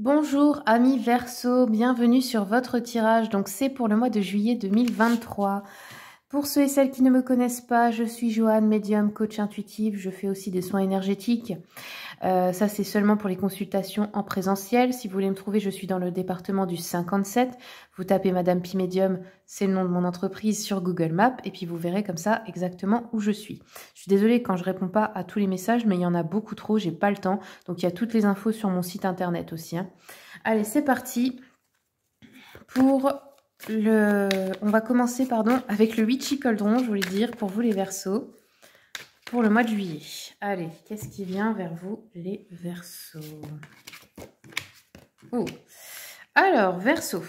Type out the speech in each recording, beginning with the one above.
Bonjour amis Verso, bienvenue sur votre tirage. Donc c'est pour le mois de juillet 2023. Pour ceux et celles qui ne me connaissent pas, je suis Joanne, médium, coach intuitive. Je fais aussi des soins énergétiques. Euh, ça, c'est seulement pour les consultations en présentiel. Si vous voulez me trouver, je suis dans le département du 57. Vous tapez Madame Pi c'est le nom de mon entreprise, sur Google Maps. Et puis, vous verrez comme ça exactement où je suis. Je suis désolée quand je réponds pas à tous les messages, mais il y en a beaucoup trop. J'ai pas le temps. Donc, il y a toutes les infos sur mon site internet aussi. Hein. Allez, c'est parti pour le... on va commencer pardon, avec le Witchy Coldron, je voulais dire, pour vous les versos, pour le mois de juillet. Allez, qu'est-ce qui vient vers vous les versos oh. Alors, Verseaux,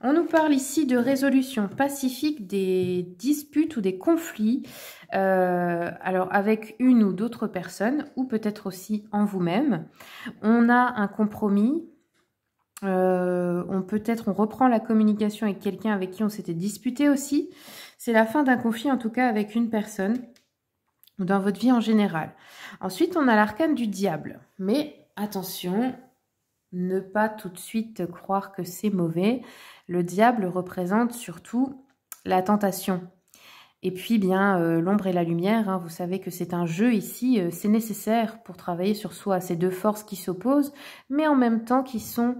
on nous parle ici de résolution pacifique des disputes ou des conflits, euh, alors avec une ou d'autres personnes, ou peut-être aussi en vous-même. On a un compromis, euh, peut-être on reprend la communication avec quelqu'un avec qui on s'était disputé aussi. C'est la fin d'un conflit, en tout cas avec une personne ou dans votre vie en général. Ensuite, on a l'arcane du diable. Mais attention, ne pas tout de suite croire que c'est mauvais. Le diable représente surtout la tentation. Et puis, bien, euh, l'ombre et la lumière, hein, vous savez que c'est un jeu ici, euh, c'est nécessaire pour travailler sur soi, ces deux forces qui s'opposent, mais en même temps qui sont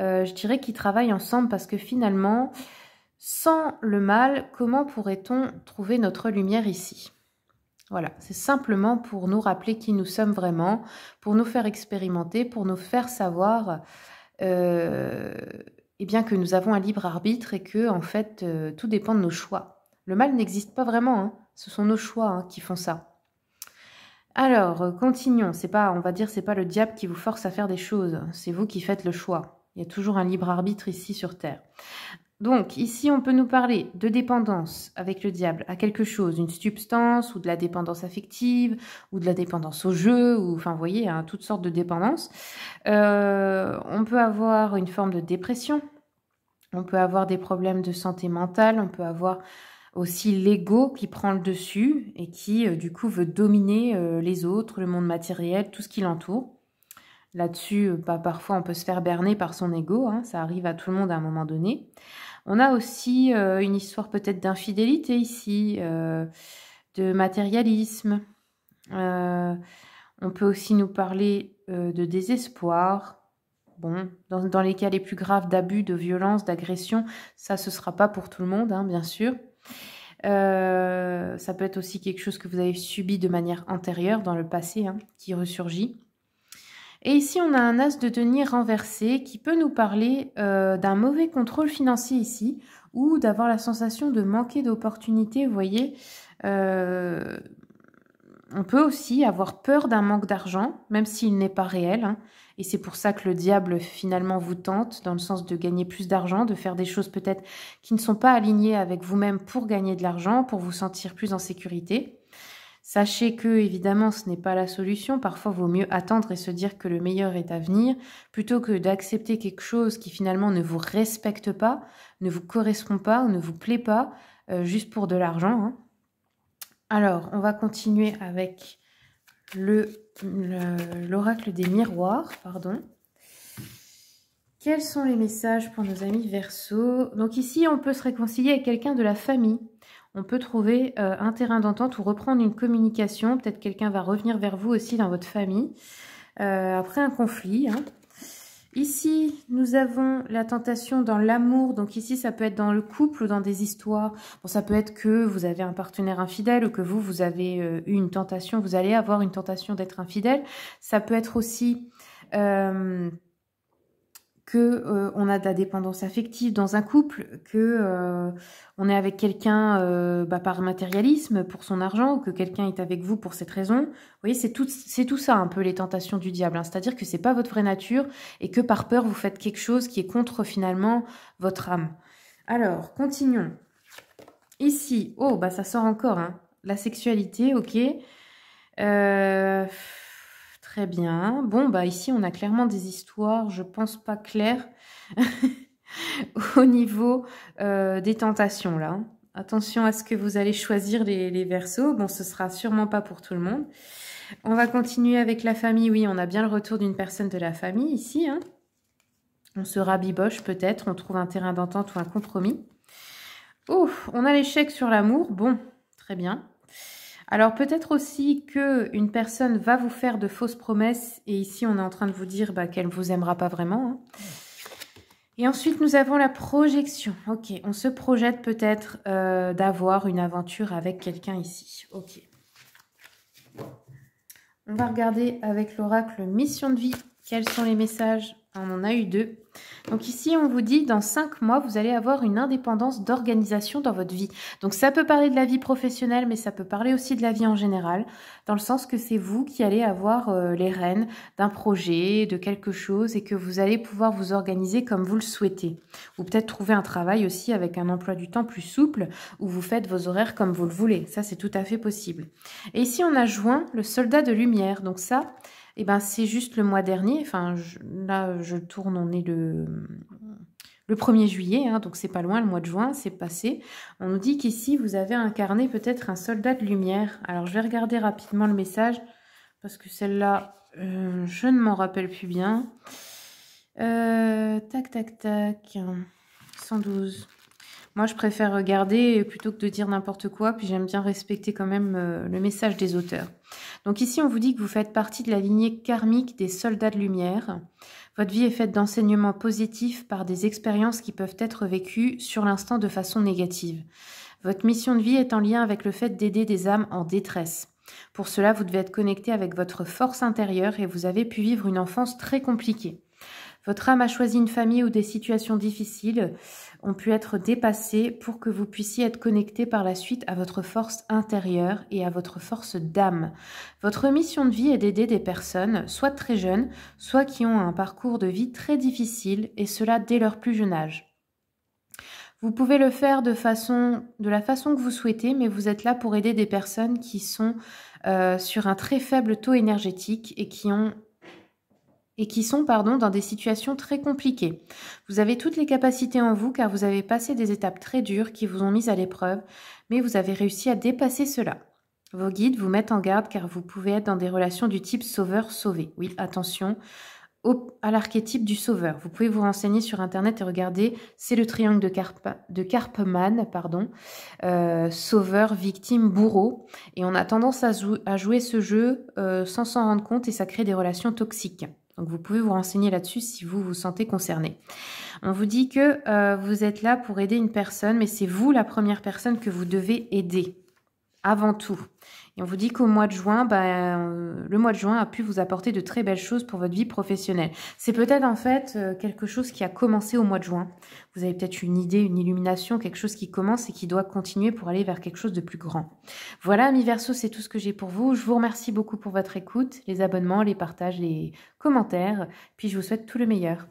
euh, je dirais qu'ils travaillent ensemble parce que finalement, sans le mal, comment pourrait-on trouver notre lumière ici Voilà, c'est simplement pour nous rappeler qui nous sommes vraiment, pour nous faire expérimenter, pour nous faire savoir euh, eh bien que nous avons un libre arbitre et que en fait euh, tout dépend de nos choix. Le mal n'existe pas vraiment, hein. ce sont nos choix hein, qui font ça. Alors, continuons. C'est pas, on va dire, n'est pas le diable qui vous force à faire des choses. C'est vous qui faites le choix. Il y a toujours un libre arbitre ici sur Terre. Donc ici, on peut nous parler de dépendance avec le diable à quelque chose, une substance ou de la dépendance affective ou de la dépendance au jeu, ou enfin, vous voyez, hein, toutes sortes de dépendances. Euh, on peut avoir une forme de dépression, on peut avoir des problèmes de santé mentale, on peut avoir aussi l'ego qui prend le dessus et qui, euh, du coup, veut dominer euh, les autres, le monde matériel, tout ce qui l'entoure. Là-dessus, euh, bah, parfois on peut se faire berner par son ego, hein, ça arrive à tout le monde à un moment donné. On a aussi euh, une histoire peut-être d'infidélité ici, euh, de matérialisme. on peut aussi nous parler de désespoir. Bon, dans, les cas les plus graves d'abus, de violence, d'agression, ça ce sera pas pour tout le monde, hein, bien sûr. ça peut être aussi quelque chose que vous avez subi de manière antérieure dans le passé hein, qui ressurgit. Et ici, on a un as de tenir renversé qui peut nous parler euh, d'un mauvais contrôle financier ici ou d'avoir la sensation de manquer d'opportunités, vous voyez. Euh, on peut aussi avoir peur d'un manque d'argent, même s'il n'est pas réel. Hein. Et c'est pour ça que le diable finalement vous tente, dans le sens de gagner plus d'argent, de faire des choses peut-être qui ne sont pas alignées avec vous-même pour gagner de l'argent, pour vous sentir plus en sécurité. Sachez que, évidemment, ce n'est pas la solution. Parfois, vaut mieux attendre et se dire que le meilleur est à venir, plutôt que d'accepter quelque chose qui finalement ne vous respecte pas, ne vous correspond pas ou ne vous plaît pas, euh, juste pour de l'argent. Hein. Alors, on va continuer avec l'oracle des miroirs, pardon. Quels sont les messages pour nos amis verso Donc ici, on peut se réconcilier avec quelqu'un de la famille on peut trouver euh, un terrain d'entente ou reprendre une communication. Peut-être quelqu'un va revenir vers vous aussi dans votre famille euh, après un conflit. Hein. Ici, nous avons la tentation dans l'amour. Donc ici, ça peut être dans le couple ou dans des histoires. Bon, ça peut être que vous avez un partenaire infidèle ou que vous, vous avez euh, eu une tentation, vous allez avoir une tentation d'être infidèle. Ça peut être aussi que euh, on a de la dépendance affective dans un couple, que euh, on est avec quelqu'un euh, bah, par matérialisme pour son argent, ou que quelqu'un est avec vous pour cette raison. Vous voyez, c'est tout, c'est tout ça un peu les tentations du diable. Hein. C'est-à-dire que c'est pas votre vraie nature et que par peur vous faites quelque chose qui est contre finalement votre âme. Alors continuons. Ici, oh bah ça sort encore. Hein. La sexualité, ok. Euh... Très bien. Bon, bah ici, on a clairement des histoires, je pense pas claires, au niveau euh, des tentations, là. Hein. Attention à ce que vous allez choisir les, versos. Bon, ce sera sûrement pas pour tout le monde. On va continuer avec la famille. Oui, on a bien le retour d'une personne de la famille ici. Hein. On se rabiboche peut-être, on trouve un terrain d'entente ou un compromis. Oh, on a l'échec sur l'amour. Bon, très bien. Alors peut-être aussi qu'une personne va vous faire de fausses promesses et ici on est en train de vous dire bah, qu'elle ne vous aimera pas vraiment. Hein. Et ensuite nous avons la projection. Ok, on se projette peut-être euh, d'avoir une aventure avec quelqu'un ici. Ok. On va regarder avec l'oracle mission de vie quels sont les messages on en a eu deux. Donc ici, on vous dit, dans cinq mois, vous allez avoir une indépendance d'organisation dans votre vie. Donc ça peut parler de la vie professionnelle, mais ça peut parler aussi de la vie en général, dans le sens que c'est vous qui allez avoir euh, les rênes d'un projet, de quelque chose, et que vous allez pouvoir vous organiser comme vous le souhaitez. Ou peut-être trouver un travail aussi avec un emploi du temps plus souple, où vous faites vos horaires comme vous le voulez. Ça, c'est tout à fait possible. Et ici, on a joint le soldat de lumière. Donc ça, eh ben, c'est juste le mois dernier. Enfin, là, je tourne, on est le, le 1er juillet, hein, donc c'est pas loin, le mois de juin, c'est passé. On nous dit qu'ici, vous avez incarné peut-être un soldat de lumière. Alors, je vais regarder rapidement le message, parce que celle-là, euh, je ne m'en rappelle plus bien. Euh, tac, tac, tac. 112. Moi, je préfère regarder plutôt que de dire n'importe quoi, puis j'aime bien respecter quand même euh, le message des auteurs. Donc ici, on vous dit que vous faites partie de la lignée karmique des soldats de lumière. Votre vie est faite d'enseignements positifs par des expériences qui peuvent être vécues sur l'instant de façon négative. Votre mission de vie est en lien avec le fait d'aider des âmes en détresse. Pour cela, vous devez être connecté avec votre force intérieure et vous avez pu vivre une enfance très compliquée. Votre âme a choisi une famille où des situations difficiles ont pu être dépassées pour que vous puissiez être connecté par la suite à votre force intérieure et à votre force d'âme. Votre mission de vie est d'aider des personnes, soit très jeunes, soit qui ont un parcours de vie très difficile, et cela dès leur plus jeune âge. Vous pouvez le faire de, façon, de la façon que vous souhaitez, mais vous êtes là pour aider des personnes qui sont euh, sur un très faible taux énergétique et qui ont et qui sont pardon, dans des situations très compliquées. Vous avez toutes les capacités en vous car vous avez passé des étapes très dures qui vous ont mis à l'épreuve, mais vous avez réussi à dépasser cela. Vos guides vous mettent en garde car vous pouvez être dans des relations du type sauveur-sauvé. Oui, attention à l'archétype du sauveur. Vous pouvez vous renseigner sur Internet et regarder, c'est le triangle de, Carpe, de Carpman, pardon, euh, sauveur, victime, bourreau. Et on a tendance à, à jouer ce jeu euh, sans s'en rendre compte et ça crée des relations toxiques. Donc vous pouvez vous renseigner là-dessus si vous vous sentez concerné. On vous dit que euh, vous êtes là pour aider une personne, mais c'est vous la première personne que vous devez aider, avant tout. Et on vous dit qu'au mois de juin, ben le mois de juin a pu vous apporter de très belles choses pour votre vie professionnelle. C'est peut-être en fait euh, quelque chose qui a commencé au mois de juin. Vous avez peut-être une idée, une illumination, quelque chose qui commence et qui doit continuer pour aller vers quelque chose de plus grand. Voilà, amis verso, c'est tout ce que j'ai pour vous. Je vous remercie beaucoup pour votre écoute, les abonnements, les partages, les commentaires. Puis je vous souhaite tout le meilleur.